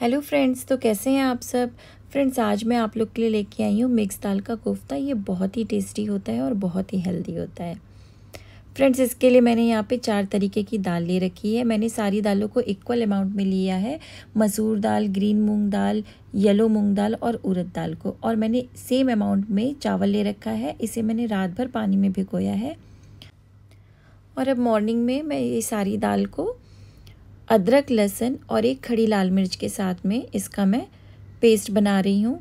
hello friends तो कैसे हैं आप सब फ्रेंड्स आज मैं आप लोग के लिए लेके आई हूँ मिक्स दाल का कोफ्ता ये बहुत ही टेस्टी होता है और बहुत ही हेल्दी होता है फ्रेंड्स इसके लिए मैंने यहाँ पे चार तरीके की दाल ले रखी है मैंने सारी दालों को इक्वल अमाउंट में लिया है मसूर दाल ग्रीन मूंग दाल येलो मूंग दाल और उड़द दाल को और मैंने सेम अमाउंट में चावल ले रखा है इसे मैंने रात भर पानी में भिगोया है और अब मॉर्निंग में मैं ये सारी दाल को अदरक लहसुन और एक खड़ी लाल मिर्च के साथ में इसका मैं पेस्ट बना रही हूँ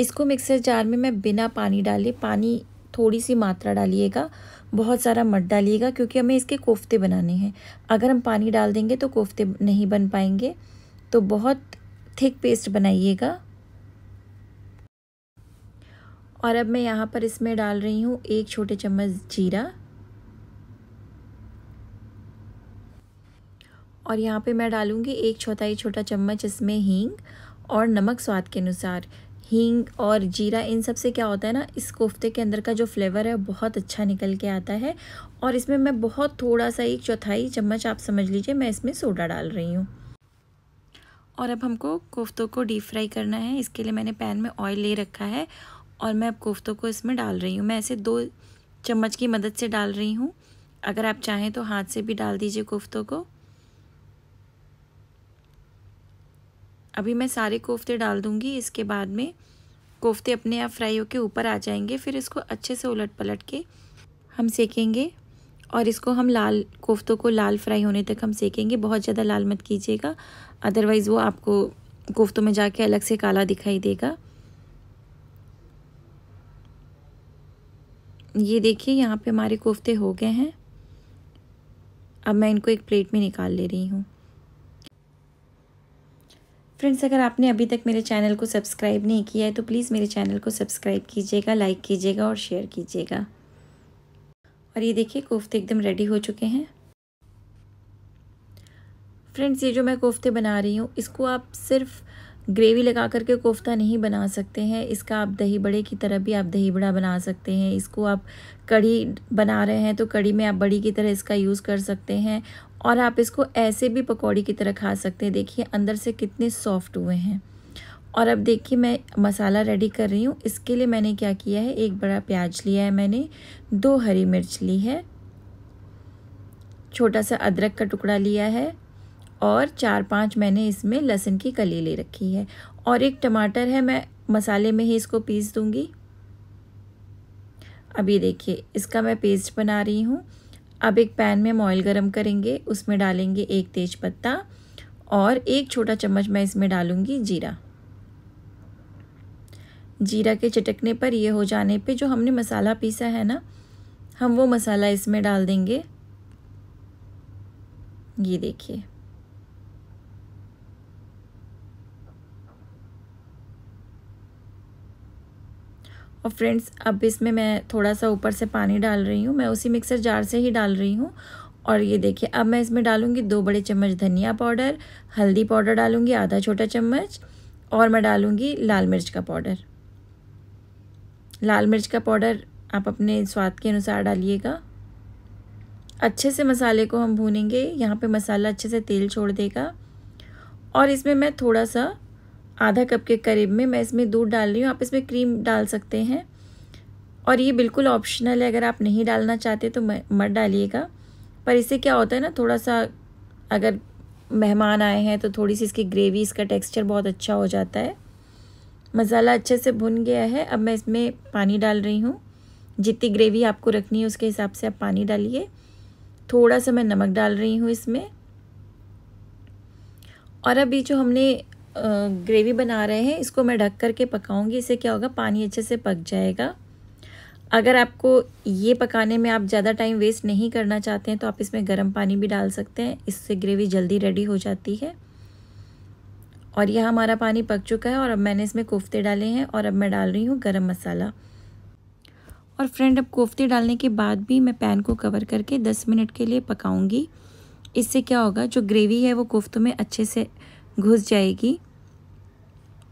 इसको मिक्सर जार में मैं बिना पानी डाले पानी थोड़ी सी मात्रा डालिएगा बहुत सारा मट डालिएगा क्योंकि हमें इसके कोफ्ते बनाने हैं अगर हम पानी डाल देंगे तो कोफ्ते नहीं बन पाएंगे तो बहुत थिक पेस्ट बनाइएगा और अब मैं यहाँ पर इसमें डाल रही हूँ एक छोटे चम्मच जीरा और यहाँ पे मैं डालूँगी एक चौथाई छोटा चम्मच इसमें हींग और नमक स्वाद के अनुसार हींग और जीरा इन सब से क्या होता है ना इस कोफ्ते के अंदर का जो फ्लेवर है बहुत अच्छा निकल के आता है और इसमें मैं बहुत थोड़ा सा एक चौथाई चम्मच आप समझ लीजिए मैं इसमें सोडा डाल रही हूँ और अब हमको कोफ्तों को डीप फ्राई करना है इसके लिए मैंने पैन में ऑयल ले रखा है और मैं अब कोफ्तों को इसमें डाल रही हूँ मैं ऐसे दो चम्मच की मदद से डाल रही हूँ अगर आप चाहें तो हाथ से भी डाल दीजिए कोफ्तों को अभी मैं सारे कोफ्ते डाल दूँगी इसके बाद में कोफ्ते अपने आप फ्राई होके ऊपर आ जाएंगे फिर इसको अच्छे से उलट पलट के हम सेकेंगे और इसको हम लाल कोफ्तों को लाल फ्राई होने तक हम सेकेंगे बहुत ज़्यादा लाल मत कीजिएगा अदरवाइज़ वो आपको कोफ्तों में जाके अलग से काला दिखाई देगा ये देखिए यहाँ पे हमारे कोफ्ते हो गए हैं अब मैं इनको एक प्लेट में निकाल ले रही हूँ फ्रेंड्स अगर आपने अभी तक मेरे चैनल को सब्सक्राइब नहीं किया है तो प्लीज़ मेरे चैनल को सब्सक्राइब कीजिएगा लाइक कीजिएगा और शेयर कीजिएगा और ये देखिए कोफ्ते एकदम रेडी हो चुके हैं फ्रेंड्स ये जो मैं कोफ्ते बना रही हूँ इसको आप सिर्फ़ ग्रेवी लगा करके कोफ्ता नहीं बना सकते हैं इसका आप दही बड़े की तरह भी आप दही बड़ा बना सकते हैं इसको आप कड़ी बना रहे हैं तो कड़ी में आप बड़ी की तरह इसका यूज़ कर सकते हैं और आप इसको ऐसे भी पकौड़ी की तरह खा सकते हैं देखिए अंदर से कितने सॉफ्ट हुए हैं और अब देखिए मैं मसाला रेडी कर रही हूँ इसके लिए मैंने क्या किया है एक बड़ा प्याज लिया है मैंने दो हरी मिर्च ली है छोटा सा अदरक का टुकड़ा लिया है और चार पांच मैंने इसमें लहसुन की कली ले रखी है और एक टमाटर है मैं मसाले में ही इसको पीस दूँगी अभी देखिए इसका मैं पेस्ट बना रही हूँ अब एक पैन में हम ऑयल गरम करेंगे उसमें डालेंगे एक तेज पत्ता और एक छोटा चम्मच मैं इसमें डालूँगी जीरा जीरा के चटकने पर यह हो जाने पे जो हमने मसाला पीसा है ना हम वो मसाला इसमें डाल देंगे ये देखिए और फ्रेंड्स अब इसमें मैं थोड़ा सा ऊपर से पानी डाल रही हूँ मैं उसी मिक्सर जार से ही डाल रही हूँ और ये देखिए अब मैं इसमें डालूँगी दो बड़े चम्मच धनिया पाउडर हल्दी पाउडर डालूँगी आधा छोटा चम्मच और मैं डालूँगी लाल मिर्च का पाउडर लाल मिर्च का पाउडर आप अपने स्वाद के अनुसार डालिएगा अच्छे से मसाले को हम भूनेंगे यहाँ पे मसाला अच्छे से तेल छोड़ देगा और इसमें मैं थोड़ा सा आधा कप के करीब में मैं इसमें दूध डाल रही हूँ आप इसमें क्रीम डाल सकते हैं और ये बिल्कुल ऑप्शनल है अगर आप नहीं डालना चाहते तो मत डालिएगा पर इससे क्या होता है ना थोड़ा सा अगर मेहमान आए हैं तो थोड़ी सी इसकी ग्रेवी इसका टेक्सचर बहुत अच्छा हो जाता है मसाला अच्छे से भुन गया है अब मैं इसमें पानी डाल रही हूँ जितनी ग्रेवी आपको रखनी है उसके हिसाब से आप पानी डालिए थोड़ा सा मैं नमक डाल रही हूँ इसमें और अब ये जो हमने ग्रेवी बना रहे हैं इसको मैं ढक करके पकाऊंगी इससे क्या होगा पानी अच्छे से पक जाएगा अगर आपको ये पकाने में आप ज़्यादा टाइम वेस्ट नहीं करना चाहते हैं तो आप इसमें गर्म पानी भी डाल सकते हैं इससे ग्रेवी जल्दी रेडी हो जाती है और यह हमारा पानी पक चुका है और अब मैंने इसमें कोफ्ते डाले हैं और अब मैं डाल रही हूँ गर्म मसाला और फ्रेंड अब कोफ्ते डालने के बाद भी मैं पैन को कवर करके दस मिनट के लिए पकाऊंगी इससे क्या होगा जो ग्रेवी है वो कोफ्तों में अच्छे से घुस जाएगी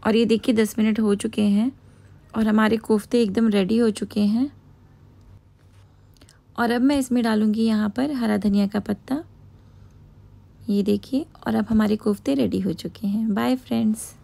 और ये देखिए दस मिनट हो चुके हैं और हमारे कोफ्ते एकदम रेडी हो चुके हैं और अब मैं इसमें डालूँगी यहाँ पर हरा धनिया का पत्ता ये देखिए और अब हमारे कोफ्ते रेडी हो चुके हैं बाय फ्रेंड्स